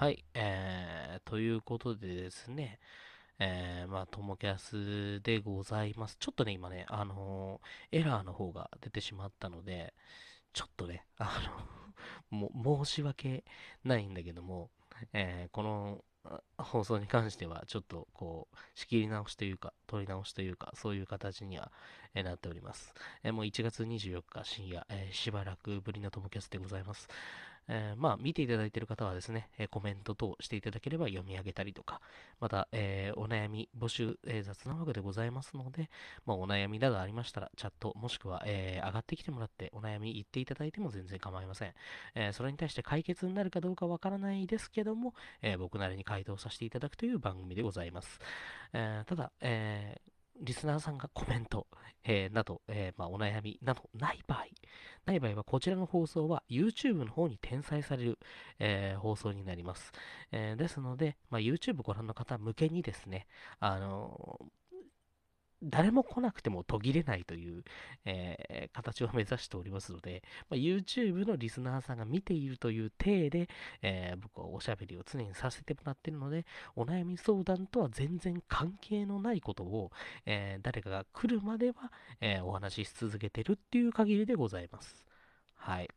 はい、えー、ということでですね、えー、まあ、トモキャスでございます。ちょっとね、今ね、あのー、エラーの方が出てしまったので、ちょっとね、あの、も、申し訳ないんだけども、えー、この放送に関しては、ちょっとこう、仕切り直しというか、取り直しというか、そういう形には、えなっております。えもう1月24日深夜、えしばらくぶりのトモキャスでございます。えー、まあ、見ていただいている方はですね、えコメント等していただければ読み上げたりとか、また、えー、お悩み、募集、えー、雑わけでございますので、まあ、お悩みなどありましたら、チャット、もしくは、え上がってきてもらって、お悩み言っていただいても全然構いません。えそれに対して解決になるかどうかわからないですけども、え僕なりに回答させていただくという番組でございます。えただ、えーリスナーさんがコメント、えー、など、えー、まあ、お悩みなどない場合、ない場合はこちらの放送は YouTube の方に転載される、えー、放送になります。えですので、まあ、YouTube ご覧の方向けにですね、あの誰も来なくても途切れないという、えー、形を目指しておりますので、まあ、YouTube のリスナーさんが見ているという体で、えー、僕はおしゃべりを常にさせてもらっているので、お悩み相談とは全然関係のないことを、えー、誰かが来るまでは、えお話しし続けてるっていう限りでございます。はい。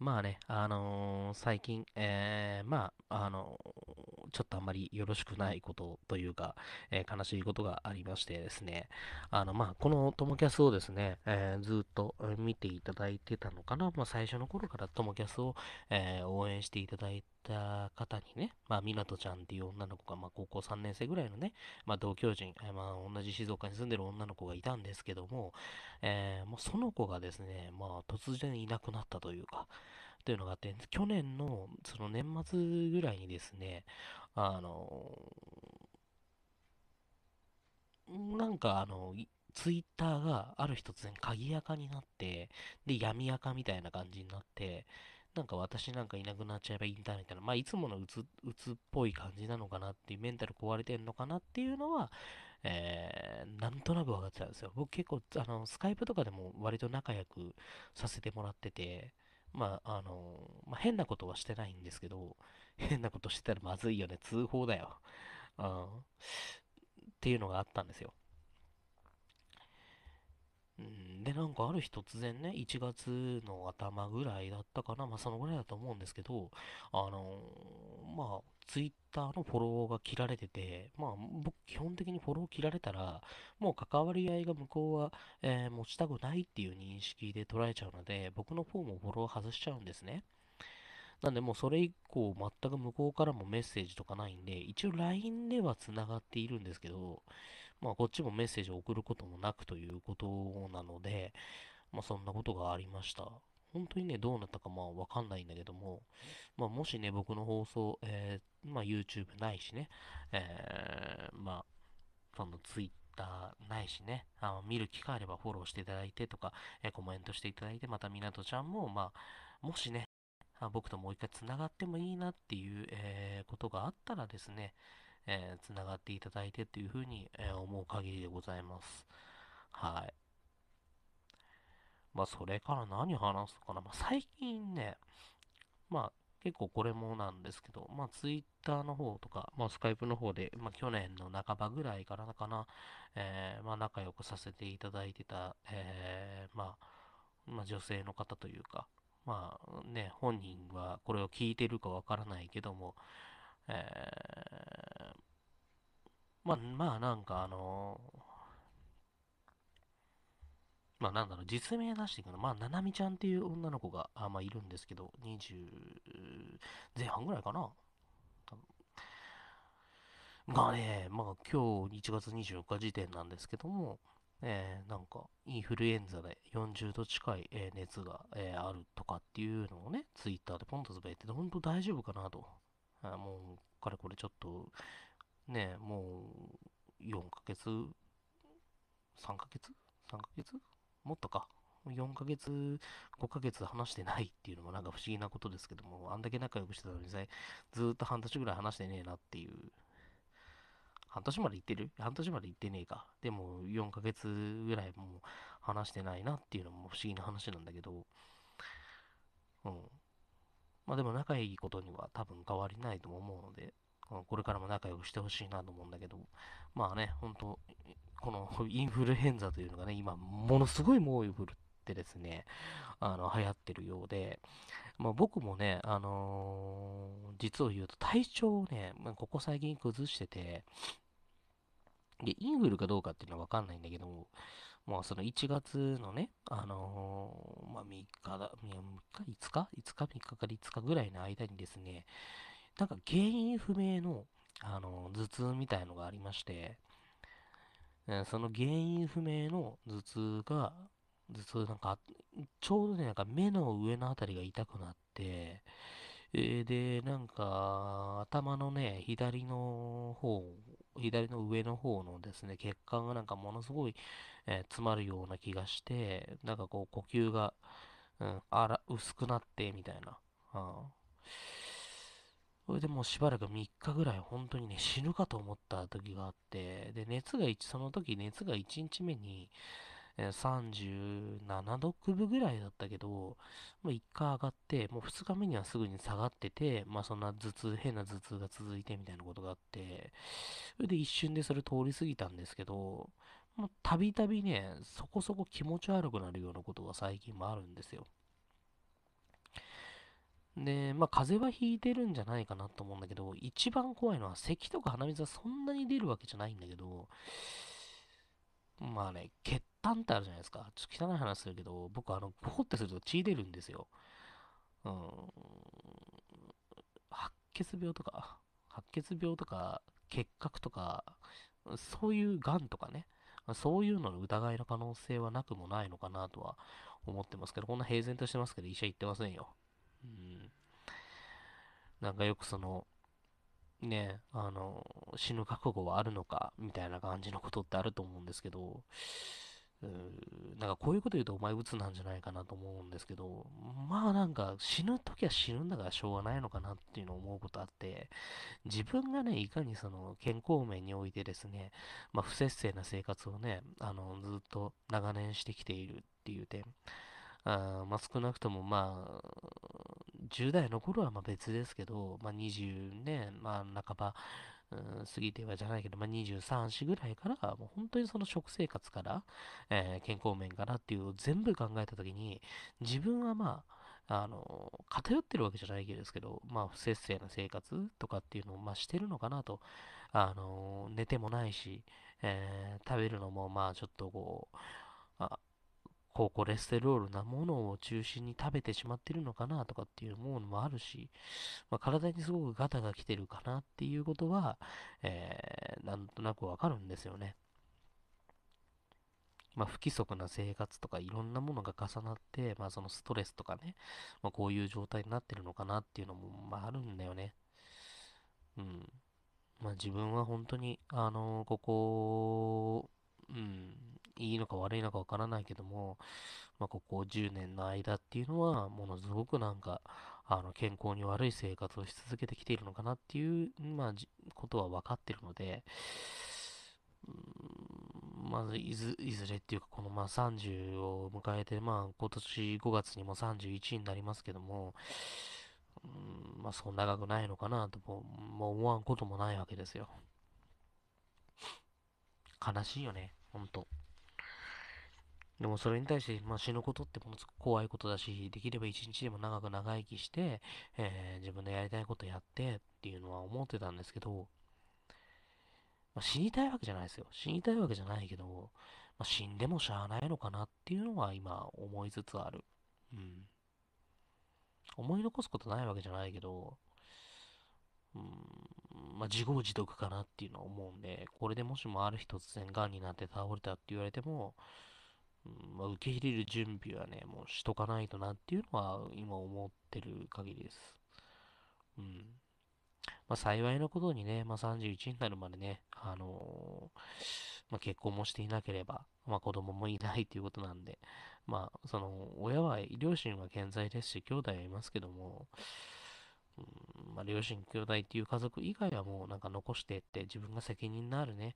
まあね、あのー、最近、えー、まあ、あのー、ちょっとあんまりよろしくないことというか、えー、悲しいことがありましてですね、あの、まあ、このトモキャスをですね、えー、ずっと見ていただいてたのかな、まあ、最初の頃からトモキャスを、えー、応援していただいて、た方にね、まあ、ちゃんっていう女の子が、まあ、高校3年生ぐらいのね、まあ、同居人、えまあ、同じ静岡に住んでる女の子がいたんですけども、えー、もうその子がですね、まあ、突然いなくなったというか、というのがあって、去年の、その年末ぐらいにですね、あのー、なんか、あの、ツイッターがある日突然鍵垢になって、で、闇垢みたいな感じになって、なんか私なんかいなくなっちゃえばいいんだみたいな、まあ、いつものうつ、うつっぽい感じなのかなっていう、メンタル壊れてんのかなっていうのは、えー、なんとなく分かってたんですよ。僕結構、あの、スカイプとかでも割と仲良くさせてもらってて、まあ、あの、まあ、変なことはしてないんですけど、変なことしてたらまずいよね、通報だよ。うん。っていうのがあったんですよ。で、なんかある日突然ね、1月の頭ぐらいだったかな、まあそのぐらいだと思うんですけど、あのまあ、ツイッターのフォローが切られてて、まあ僕基本的にフォロー切られたら、もう関わり合いが向こうは、えー、持ちたくないっていう認識で捉えちゃうので、僕の方もフォロー外しちゃうんですね。なんでもうそれ以降全く向こうからもメッセージとかないんで、一応 LINE では繋がっているんですけど、まあ、こっちもメッセージを送ることもなくということなので、まあ、そんなことがありました。本当にね、どうなったかまあわかんないんだけども、まあ、もしね、僕の放送、えー、まあ、YouTube ないしね、えー、まあ、その Twitter ないしね、あの見る機会あればフォローしていただいてとか、えー、コメントしていただいて、またみなとちゃんも、まあ、もしね、僕ともう一回つながってもいいなっていう、えー、ことがあったらですね、えー、つながっていただいてっていうふうに、えー、思う限りでございます。はい。まあ、それから何話すのかな。まあ、最近ね、まあ、結構これもなんですけど、まあ、ツイッターの方とか、まあ、スカイプの方で、まあ、去年の半ばぐらいからかな、えー、まあ、仲良くさせていただいてた、えー、まあ、まあ、女性の方というか、まあね、本人はこれを聞いてるかわからないけども、えー、まあ、まあなんかあのー、まあなんだろう、実名出していくの。まあ、ななみちゃんっていう女の子が、あまあ、いるんですけど、20前半ぐらいかな。がね、まあ今日1月24日時点なんですけども、えー、なんかインフルエンザで40度近い、え熱が、えあるとかっていうのをね、ツイッターでポンとつぶやいて、本当大丈夫かなとあもう、かれこれちょっと、ね、もう、4ヶ月、3ヶ月 ?3 ヶ月もっとか。4ヶ月、5ヶ月話してないっていうのもなんか不思議なことですけども、あんだけ仲良くしてたのにさ、ずっと半年ぐらい話してねえなっていう。半年まで行ってる半年まで行ってねえか。でも、4ヶ月ぐらいもう話してないなっていうのも不思議な話なんだけど、うん。まあでも仲いいことには多分変わりないと思うので、これからも仲良くしてほしいなと思うんだけど、まあね、本当このインフルエンザというのがね、今、ものすごい猛威振るってですね、あの、流行ってるようで、まあ僕もね、あのー、実を言うと体調をね、ここ最近崩してて、で、インフルかどうかっていうのはわかんないんだけど、もうその1月のね、あのー、まあ、3日だ、3日 ?5 日 ?5 日 ?3 日か5日ぐらいの間にですね、なんか原因不明の、あのー、頭痛みたいのがありまして、その原因不明の頭痛が、頭痛なんか、ちょうどね、なんか目の上のあたりが痛くなって、えで、なんか、頭のね、左の方、左の上の方のですね、血管がなんかものすごいえー、詰まるような気がして、なんかこう呼吸が、うん、あら、薄くなって、みたいな。うん。それでもうしばらく3日ぐらい本当にね、死ぬかと思った時があって、で、熱が1、その時熱が1日目に、えー、37度9分ぐらいだったけど、もう1回上がって、もう2日目にはすぐに下がってて、まあそんな頭痛、変な頭痛が続いてみたいなことがあって、それで一瞬でそれ通り過ぎたんですけど、もうたびたびね、そこそこ気持ち悪くなるようなことが最近もあるんですよ。で、まあ、風邪はひいてるんじゃないかなと思うんだけど、一番怖いのは、咳とか鼻水はそんなに出るわけじゃないんだけど、まあね、血痰ってあるじゃないですか。ちょっと汚い話するけど、僕、あの、ボコってすると血出るんですよ。うん。白血病とか、白血病とか、結核とか、そういう癌とかね。まあ、そういうのの疑いの可能性はなくもないのかなとは思ってますけど、こんな平然としてますけど、医者行ってませんよ。うん。なんかよくその、ね、あの、死ぬ覚悟はあるのか、みたいな感じのことってあると思うんですけど、なんかこういうこと言うとお前鬱なんじゃないかなと思うんですけど、まあなんか死ぬ時は死ぬんだからしょうがないのかなっていうのを思うことあって、自分がね、いかにその健康面においてですね、まあ不節制な生活をね、あの、ずっと長年してきているっていう点、あまあ少なくともまあ、10代の頃はま別ですけど、まあ20年、まあ半ば、うん、過ぎてはじゃないけど、まあ、23歳ぐらいから、もう本当にその食生活から、えー、健康面からっていうのを全部考えたときに、自分はまあ、あの、偏ってるわけじゃないですけど、まあ、不節制な生活とかっていうのを、まあ、してるのかなと、あの、寝てもないし、えー、食べるのも、まあ、ちょっとこう、あ高コレステロールなものを中心に食べてしまってるのかなとかっていうものもあるし、まあ、体にすごくガタが来てるかなっていうことは、えー、なんとなくわかるんですよね。まあ、不規則な生活とかいろんなものが重なって、まあ、そのストレスとかね、まあ、こういう状態になってるのかなっていうのも、まあ、あるんだよね。うん。まあ、自分は本当に、あのー、ここ、うん、いいのか悪いのかわからないけども、まあ、ここ10年の間っていうのは、ものすごくなんか、あの、健康に悪い生活をし続けてきているのかなっていう、まあ、ことは分かってるので、まずいずれっていうか、このま30を迎えて、まあ今年5月にも31になりますけども、んまあそう長くないのかなとも、も思わんこともないわけですよ。悲しいよね、ほんと。でもそれに対して、まあ、死ぬことってものすごく怖いことだし、できれば一日でも長く長生きして、えー、自分のやりたいことやってっていうのは思ってたんですけど、まあ、死にたいわけじゃないですよ。死にたいわけじゃないけど、まあ、死んでもしゃあないのかなっていうのは今思いつつある。うん。思い残すことないわけじゃないけど、うん、まあ、自業自得かなっていうのは思うんで、これでもしもある日突然癌になって倒れたって言われても、まあ、受け入れる準備はね、もうしとかないとなっていうのは、今思ってる限りです。うん。まあ、幸いのことにね、まあ、31になるまでね、あのー、まあ、結婚もしていなければ、まあ、子供もいないということなんで、まあ、その、親は、両親は健在ですし、兄弟はいますけども、うん、まあ、両親、兄弟っていう家族以外はもうなんか残してって、自分が責任のあるね、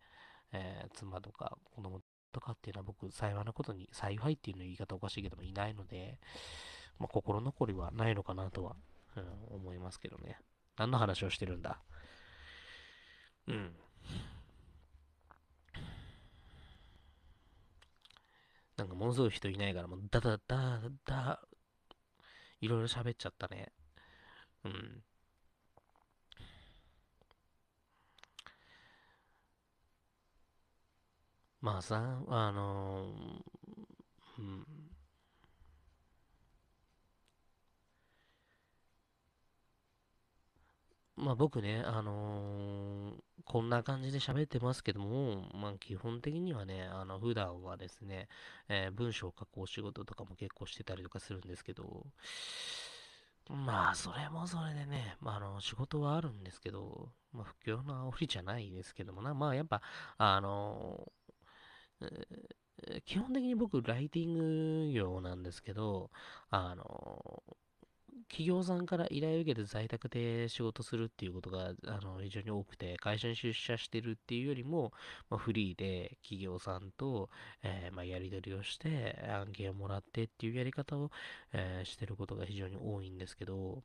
えー、妻とか子供とかっていうのは僕、幸いなことに、幸いっていうの言い方おかしいけどもいないので、まあ、心残りはないのかなとは、うん、思いますけどね。何の話をしてるんだうん。なんかものすごい人いないから、もうダダダダ、いろいろ喋っちゃったね。うん。まあさ、あのー、うん。まあ僕ね、あのー、こんな感じで喋ってますけども、まあ基本的にはね、あの、普段はですね、えー、文章を書くお仕事とかも結構してたりとかするんですけど、まあ、それもそれでね、まあ、あの、仕事はあるんですけど、まあ、不況の煽りじゃないですけどもな、まあ、やっぱ、あのー基本的に僕、ライティング業なんですけど、あの、企業さんから依頼を受けて在宅で仕事するっていうことがあの非常に多くて、会社に出社してるっていうよりも、まあ、フリーで企業さんと、えー、まあ、やり取りをして、案件をもらってっていうやり方を、えー、してることが非常に多いんですけど、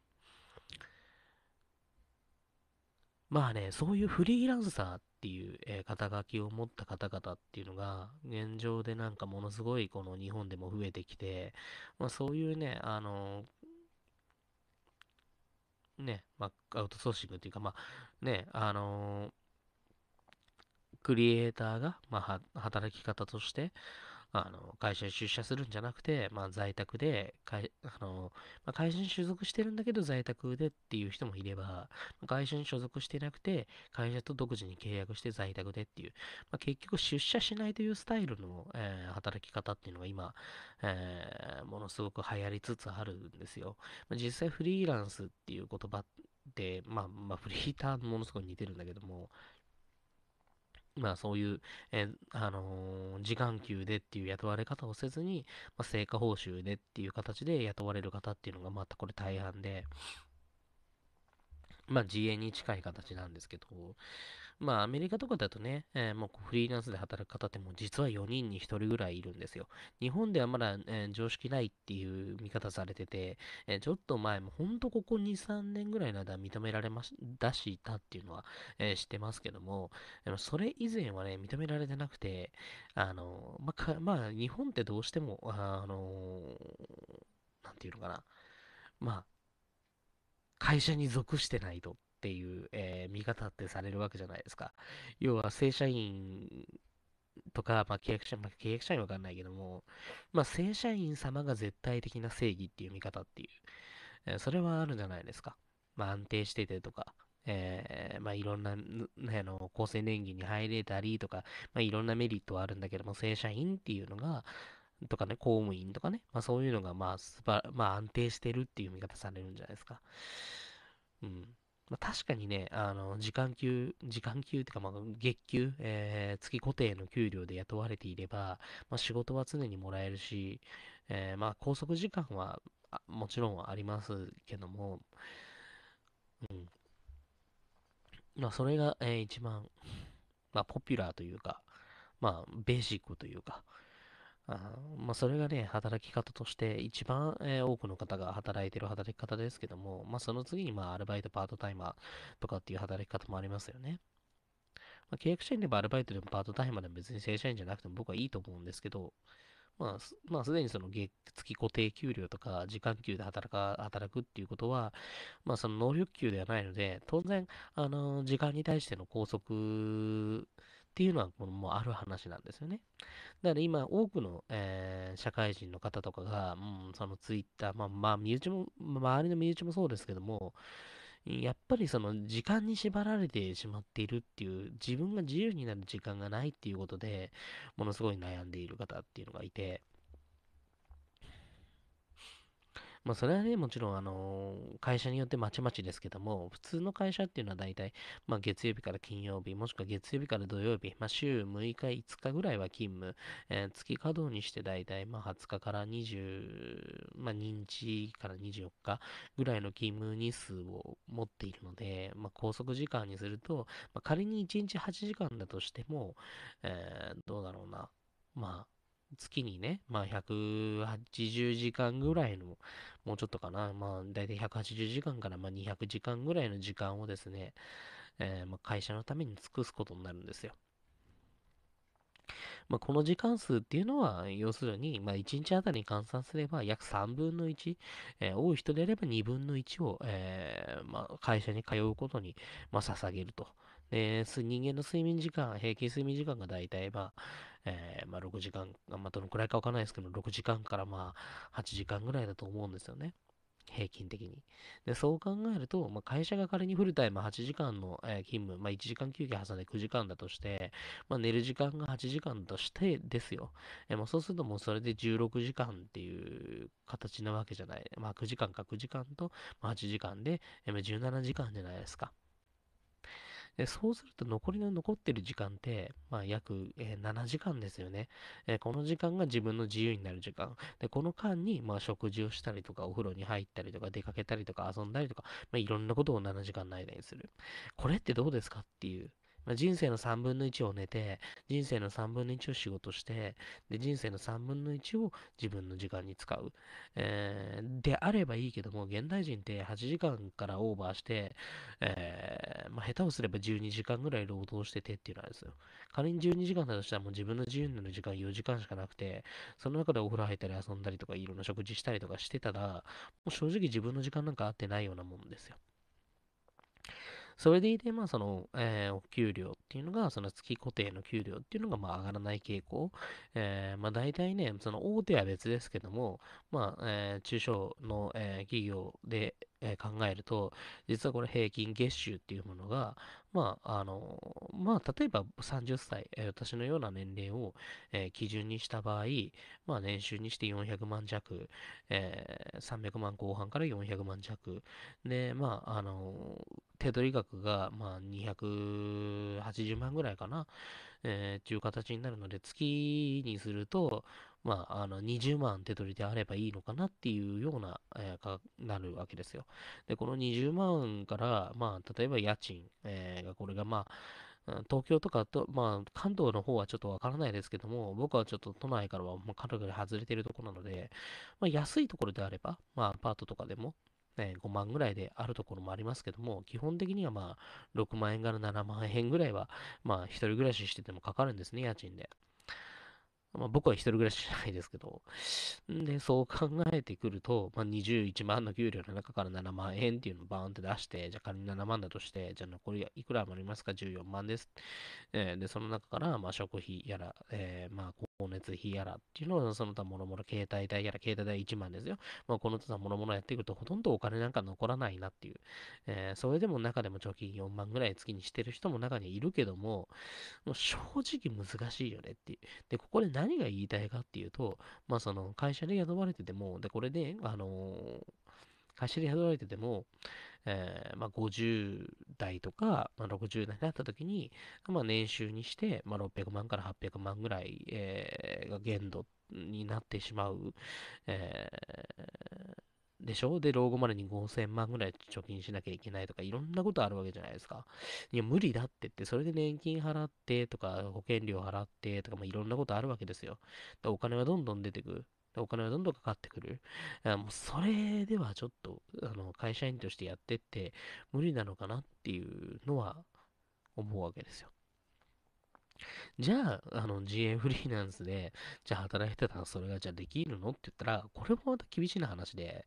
まあね、そういうフリーランサーっっていう、えー、肩書きを持った方々っていうのが、現状でなんかものすごいこの日本でも増えてきて、まあそういうね、あのー、ね、まあ、アウトソーシングっていうか、まあ、ね、あのー、クリエイターが、まあ、働き方として、あの、会社に出社するんじゃなくて、まあ、在宅で、会、あの、まあ、会社に所属してるんだけど在宅でっていう人もいれば、会社に所属してなくて、会社と独自に契約して在宅でっていう、まあ、結局出社しないというスタイルの、えー、働き方っていうのが今、えー、ものすごく流行りつつあるんですよ。実際フリーランスっていう言葉って、まあ、まあ、フリーターものすごい似てるんだけども、まあそういう、えあのー、時間給でっていう雇われ方をせずに、まあ、成果報酬でっていう形で雇われる方っていうのがまたこれ大半で、まあ自営に近い形なんですけど、まあ、アメリカとかだとね、えー、もうフリーランスで働く方ってもう実は4人に1人ぐらいいるんですよ。日本ではまだ、えー、常識ないっていう見方されてて、えー、ちょっと前もほんとここ2、3年ぐらいの間認められまし、出したっていうのは、え知ってますけども、でもそれ以前はね、認められてなくて、あの、まあ、まあ、日本ってどうしても、あのなんていうのかな、まあ、会社に属してないとっていう、えー、見方ってされるわけじゃないですか。要は正社員とか、まあ、契約者、員、まあ、契約者にわかんないけども、まあ、正社員様が絶対的な正義っていう見方っていう、えー、それはあるじゃないですか。まあ、安定しててとか、えー、まあ、いろんな、ね、あの、厚生年金に入れたりとか、まあ、いろんなメリットはあるんだけども、正社員っていうのが、とかね、公務員とかね、まあ、そういうのが、まあ、まあ、安定してるっていう見方されるんじゃないですか。うん。まあ、確かにね、あの、時間給、時間給っていうか、まあ、月給、えー、月固定の給料で雇われていれば、まあ、仕事は常にもらえるし、えー、まあ、拘束時間はもちろんありますけども、うん。まあ、それが、えー、一番、まあ、ポピュラーというか、まあ、ベーシックというか、まあ、それがね、働き方として一番、えー多くの方が働いてる働き方ですけども、まあ、その次に、まあ、アルバイト、パートタイマーとかっていう働き方もありますよね。まあ、契約社員でもアルバイトでもパートタイマーでも別に正社員じゃなくても僕はいいと思うんですけど、まあ、すまあ、すでにその月月固定給料とか時間給で働か、働くっていうことは、まあ、その能力給ではないので、当然、あの、時間に対しての拘束っていうのはもうある話なんですよね。だから今、多くの、えー、社会人の方とかが、うん、そのツイッター、まあ、まあ、身内も、周りの身内もそうですけども、やっぱりその時間に縛られてしまっているっていう、自分が自由になる時間がないっていうことで、ものすごい悩んでいる方っていうのがいて、まあ、それはね、もちろん、あの会社によってまちまちですけども、普通の会社っていうのは大体、まあ、月曜日から金曜日、もしくは月曜日から土曜日、まあ、週6日、5日ぐらいは勤務、えー、月稼働にして大体、まあ、20日から20、まあ、2日から24日ぐらいの勤務日数を持っているので、まあ、拘束時間にすると、まあ、仮に1日8時間だとしても、えー、どうだろうな、まあ、月にね、まあ180時間ぐらいの、もうちょっとかな、まあ大体180時間からまあ200時間ぐらいの時間をですね、えー、まあ会社のために尽くすことになるんですよ。まあ、この時間数っていうのは、要するに、まあ、1日あたりに換算すれば約3分の1、えー、多い人であれば2分の1を、えー、まあ、会社に通うことに、まあ、捧げると。人間の睡眠時間、平均睡眠時間が大体、まあ、えー、まあ、6時間、まあ、どのくらいかわかんないですけど、6時間からまあ、8時間ぐらいだと思うんですよね。平均的に。で、そう考えると、まあ、会社が仮にフルタイム8時間の、勤務、まあ、1時間休憩挟んで9時間だとして、まあ、寝る時間が8時間としてですよ。えそうするともうそれで16時間っていう形なわけじゃない。まあ、9時間か9時間と、まあ、8時間で、え17時間じゃないですか。で、そうすると残りの残ってる時間って、まあ約、えー、7時間ですよね、えー、この時間が自分の自由になる時間。で、この間に、まあ食事をしたりとか、お風呂に入ったりとか、出かけたりとか、遊んだりとか、まあいろんなことを7時間の間にする。これってどうですかっていう。まあ、人生の3分の1を寝て、人生の3分の1を仕事して、で、人生の3分の1を自分の時間に使う。えー、であればいいけども、現代人って8時間からオーバーして、えー、まあ、下手をすれば12時間ぐらい労働しててっていうのはですよ。仮に12時間だとしたらもう自分の自由の時間4時間しかなくて、その中でお風呂入ったり遊んだりとか、いろんな食事したりとかしてたら、もう正直自分の時間なんか合ってないようなもんですよ。それでいて、まあ、その、えー、お給料っていうのが、その月固定の給料っていうのが、まあ、上がらない傾向。えー、まあ、大体ね、その大手は別ですけども、まあ、えー、中小の、えー、企業で、え考えると、実はこの平均月収っていうものが、まあ、あの、まあ、例えば30歳、え私のような年齢を、え基準にした場合、まあ、年収にして400万弱、えー、300万後半から400万弱。で、まあ、あの、手取り額が、まあ、280万ぐらいかな、えー、っていう形になるので、月にすると、まあ、あの、20万手取りであればいいのかなっていうような、えー、か、なるわけですよ。で、この20万から、まあ、例えば家賃、えー、これが、まあ、東京とかと、まあ、関東の方はちょっとわからないですけども、僕はちょっと都内からはもう軽く外れてるところなので、まあ、安いところであれば、まあ、アパートとかでも、ね、5万ぐらいであるところもありますけども、基本的にはまあ、6万円から7万円ぐらいは、まあ、一人暮らししててもかかるんですね、家賃で。まあ、僕は一人暮らしじゃないですけど。で、そう考えてくると、まあ、21万の給料の中から7万円っていうのをバーンって出して、じゃあ仮に7万だとして、じゃあ残りいくらありますか ?14 万です。えー、で、その中から、まあ、食費やら、えー、まあ、光熱費やらっていうのは、その他もろもろ携帯代やら、携帯代1万ですよ。まあ、この他もろもろやっていくと、ほとんどお金なんか残らないなっていう。えー、それでも中でも貯金4万ぐらい月にしてる人も中にいるけども、もう正直難しいよねっていう。で、ここで何何が言いたいかっていうと、まあその会社で雇われてても、で、これで、あの会社で雇われてても、えー、まあ50代とか、まあ、60代になった時に、まあ年収にして、まあ600万から800万ぐらい、えー、が限度になってしまう、えーでしょで、老後までに5000万ぐらい貯金しなきゃいけないとか、いろんなことあるわけじゃないですか。いや、無理だって言って、それで年金払ってとか、保険料払ってとか、まあ、いろんなことあるわけですよ。お金はどんどん出てくる。お金はどんどんかかってくる。もうそれではちょっと、あの、会社員としてやってって、無理なのかなっていうのは思うわけですよ。じゃあ、あの、GA フリーランスで、じゃあ働いてたらそれがじゃあできるのって言ったら、これもまた厳しいな話で、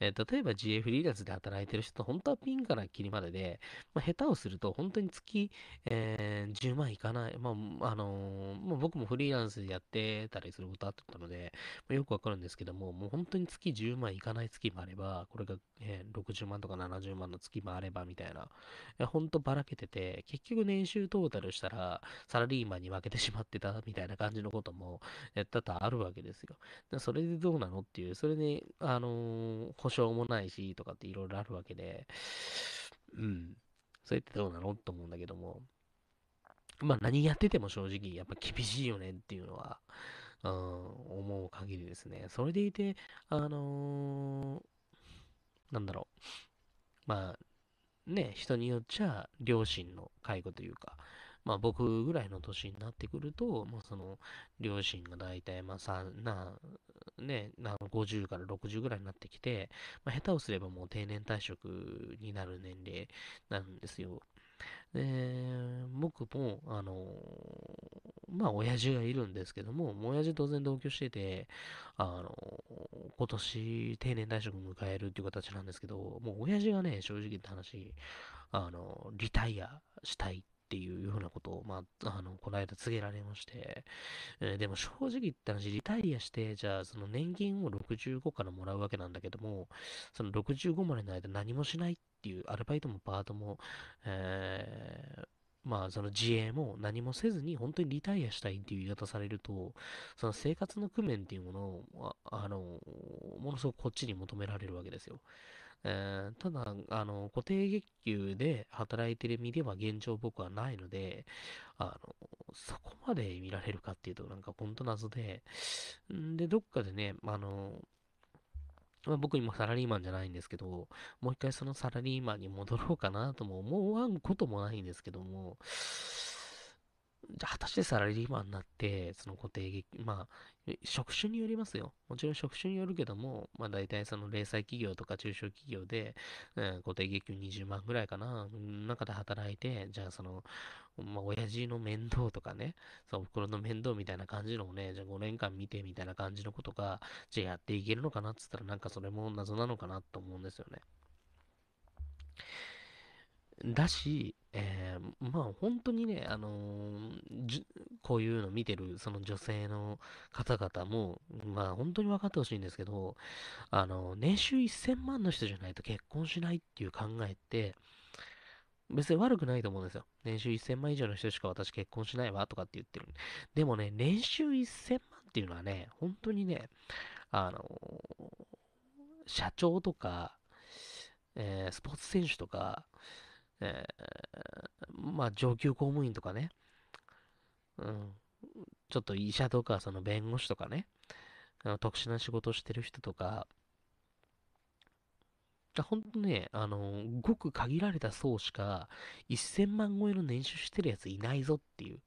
えー、例えば GA フリーランスで働いてる人と本当はピンから切りまでで、まあ、下手をすると本当に月、えー、10万いかない、まあ、あのー、僕もフリーランスでやってたりすることあったので、まあ、よくわかるんですけども、もう本当に月10万いかない月もあれば、これが、えー、60万とか70万の月もあればみたいな、本当ばらけてて、結局年収トータルしたら、ラリーマンに負けてしまってたみたいな感じのことも、えたと、あるわけですよ。それでどうなのっていう、それで、あのー、保証もないし、とかっていろいろあるわけで、うん。それってどうなのと思うんだけども、まあ何やってても正直、やっぱ厳しいよねっていうのは、うん、思う限りですね。それでいて、あのー、なんだろう。まあ、ね、人によっちゃ、両親の介護というか、まあ僕ぐらいの年になってくると、その、両親が大体まあ3、な、ね、な50から60ぐらいになってきて、まあ、下手をすればもう定年退職になる年齢なんですよ。で、僕も、あの、まあ、親父がいるんですけども、も親父当然同居してて、あの、今年定年退職迎えるっていう形なんですけど、もう親父がね、正直言った話、あの、リタイアしたいっっていうようなことを、まあ、あの、この間告げられまして、えー、でも正直言った話、リタイアして、じゃあ、その年金を65からもらうわけなんだけども、その65までの間何もしないっていう、アルバイトもパートも、えー、まあ、その自営も何もせずに本当にリタイアしたいっていう言い方されると、その生活の工面っていうものを、あの、ものすごくこっちに求められるわけですよ。えー、ただ、あの、固定月給で働いてる身では現状僕はないので、あの、そこまで見られるかっていうとなんかほんと謎で、んで、どっかでね、あの、まあ、僕今サラリーマンじゃないんですけど、もう一回そのサラリーマンに戻ろうかなとも思わんこともないんですけども、じゃあ果たしてサラリーマンになって、その固定劇、まあ、職種によりますよ。もちろん職種によるけども、まあ大体その零細企業とか中小企業で、うん、固定月給20万ぐらいかな、中で働いて、じゃあその、まあ親父の面倒とかね、そう、袋の面倒みたいな感じのをね、じゃあ5年間見てみたいな感じのことが、じゃあやっていけるのかなって言ったら、なんかそれも謎なのかなと思うんですよね。だし、えー、まあ本当にね、あのー、こういうの見てるその女性の方々も、まあ本当に分かってほしいんですけど、あのー、年収1000万の人じゃないと結婚しないっていう考えって、別に悪くないと思うんですよ。年収1000万以上の人しか私結婚しないわとかって言ってる。でもね、年収1000万っていうのはね、本当にね、あの社長とか、えスポーツ選手とか、えー、まあ、上級公務員とかね、うん、ちょっと医者とか、その弁護士とかね、あの特殊な仕事をしてる人とか、ほんとね、あの、ごく限られた層しか、1000万超えの年収してるやついないぞっていう。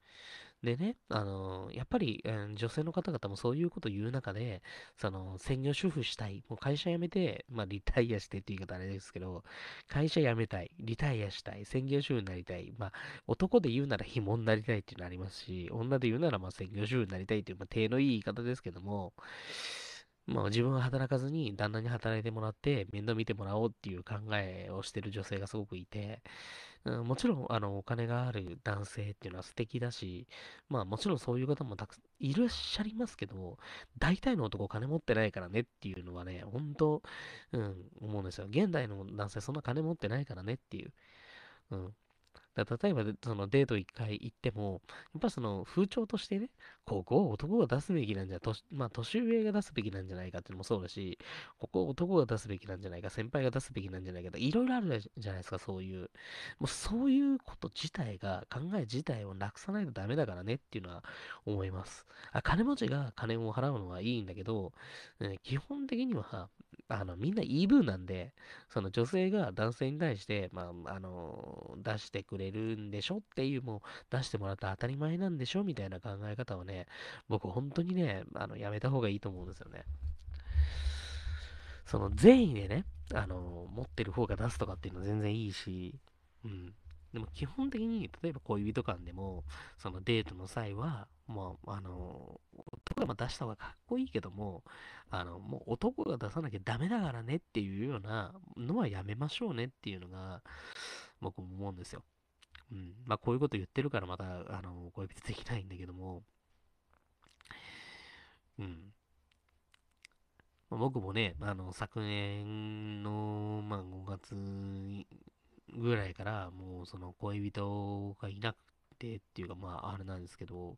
でね、あのー、やっぱり、うん、女性の方々もそういうこと言う中で、その、専業主婦したい、もう会社辞めて、まあ、リタイアしてって言い方あれですけど、会社辞めたい、リタイアしたい、専業主婦になりたい、まあ、男で言うなら紐になりたいっていうのありますし、女で言うなら、まあ、専業主婦になりたいという、まあ、手のいい言い方ですけども、まあ、自分は働かずに旦那に働いてもらって面倒見てもらおうっていう考えをしてる女性がすごくいて、うん、もちろんあのお金がある男性っていうのは素敵だし、まあもちろんそういう方もたくさんいらっしゃいますけど、大体の男お金持ってないからねっていうのはね、本当、うん、思うんですよ。現代の男性そんな金持ってないからねっていう。うん。だ例えば、そのデート一回行っても、やっぱその風潮としてね、ここを男が出すべきなんじゃ、とまあ、年上が出すべきなんじゃないかっていうのもそうだし、ここを男が出すべきなんじゃないか、先輩が出すべきなんじゃないか、いろいろあるじゃないですか、そういう。もうそういうこと自体が、考え自体をなくさないとダメだからねっていうのは思います。あ金持ちが金を払うのはいいんだけど、ね、基本的には、あの、みんな EV なんで、その女性が男性に対して、まあ、あの、出してくれれるんでしょっていう、もう出してもらった当たり前なんでしょみたいな考え方をね、僕本当にね、あの、やめた方がいいと思うんですよね。その善意でね、あの、持ってる方が出すとかっていうのは全然いいし、うん。でも基本的に、例えば恋人間でも、そのデートの際は、もう、あの、男が出した方がかっこいいけども、あの、もう男が出さなきゃダメだからねっていうようなのはやめましょうねっていうのが、僕も思うんですよ。うん、まあ、こういうこと言ってるからまた、あの、恋人できないんだけども、うん。まあ、僕もね、あの、昨年の、まあ、5月ぐらいから、もう、その、恋人がいなくてっていうか、まあ、あれなんですけど、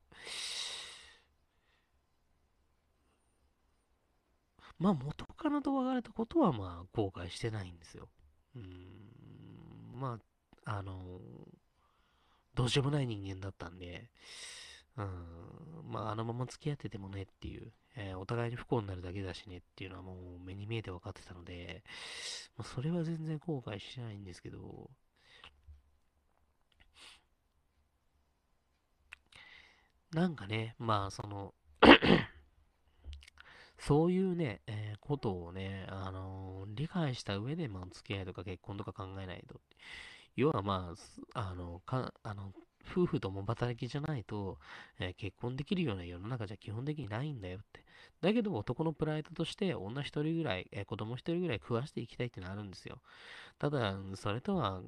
まあ、元カノと別れたことは、まあ、後悔してないんですよ。うん、まあ、あのーどうしようもない人間だったんで、うん、まあ、あのまま付き合っててもねっていう、えー、お互いに不幸になるだけだしねっていうのはもう目に見えて分かってたので、まあ、それは全然後悔しないんですけど、なんかね、まあ、その そういうね、えー、ことをね、あのー、理解した上で、まあ、付き合いとか結婚とか考えないと要はまあ、あの、かあの夫婦共働きじゃないと、えー、結婚できるような世の中じゃ基本的にないんだよって。だけど男のプライドとして女一人ぐらい、えー、子供一人ぐらい食わしていきたいってのあるんですよ。ただ、それとは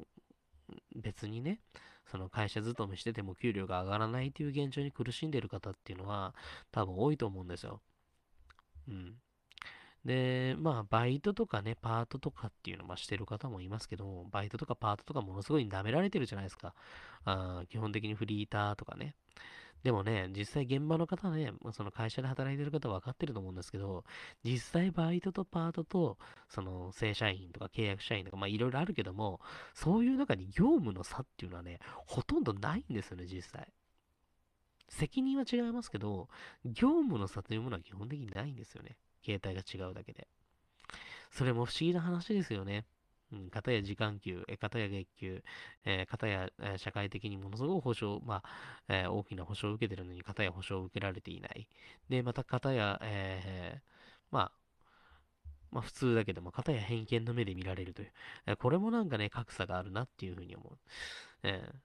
別にね、その会社勤めしてても給料が上がらないという現状に苦しんでる方っていうのは多分多いと思うんですよ。うん。で、まあ、バイトとかね、パートとかっていうのもしてる方もいますけど、バイトとかパートとかものすごい舐められてるじゃないですか。あ基本的にフリーターとかね。でもね、実際現場の方ね、その会社で働いてる方分かってると思うんですけど、実際バイトとパートと、その正社員とか契約社員とか、まあいろいろあるけども、そういう中に業務の差っていうのはね、ほとんどないんですよね、実際。責任は違いますけど、業務の差というものは基本的にないんですよね。携帯が違うだけで。それも不思議な話ですよね。うん、かや時間給、えかたや月給、えかや、え社会的にものすごく保障、まあ、え大きな保障を受けてるのに、かたや保障を受けられていない。で、また、かたや、えまあ、まあ普通だけども、片や偏見の目で見られるという。これもなんかね、格差があるなっていうふうに思う。えー、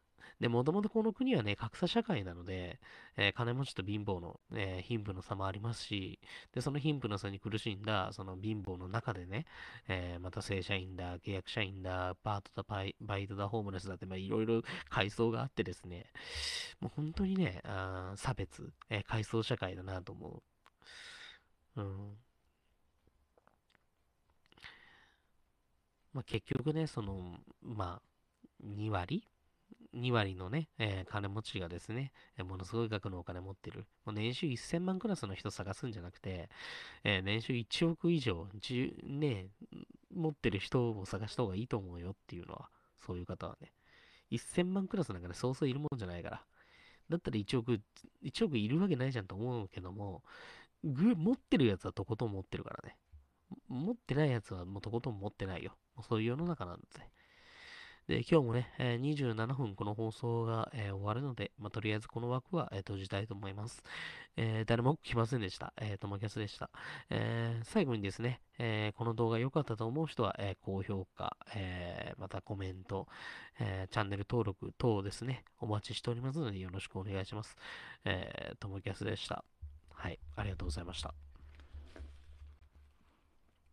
で、もともとこの国はね、格差社会なので、えー、金持ちと貧乏の、えー、貧富の差もありますし、で、その貧富の差に苦しんだ、その貧乏の中でね、えー、また正社員だ、契約社員だ、パートだ、バイバイトだ、ホームレスだって、まあ、いろいろ階層があってですね、もう本当にね、あ差別、え階層社会だなと思う。うん。まあ、結局ね、その、まあ、2割2割のね、えー、金持ちがですね、ものすごい額のお金持ってる。もう年収1000万クラスの人探すんじゃなくて、えー、年収1億以上、ね、持ってる人を探した方がいいと思うよっていうのは、そういう方はね。1000万クラスなんかね、そうそういるもんじゃないから。だったら1億、1億いるわけないじゃんと思うけども、ぐ、持ってるやつはとことん持ってるからね。持ってないやつはもうとことん持ってないよ。そういう世の中なんですね。で、今日もね、え27分この放送が、え終わるので、まあ、とりあえずこの枠は、え閉じたいと思います。え誰も来ませんでした。えー、ともキャスでした。え最後にですね、えこの動画良かったと思う人は、え高評価、えまたコメント、えチャンネル登録等ですね、お待ちしておりますので、よろしくお願いします。えー、ともキャスでした。はい、ありがとうございました。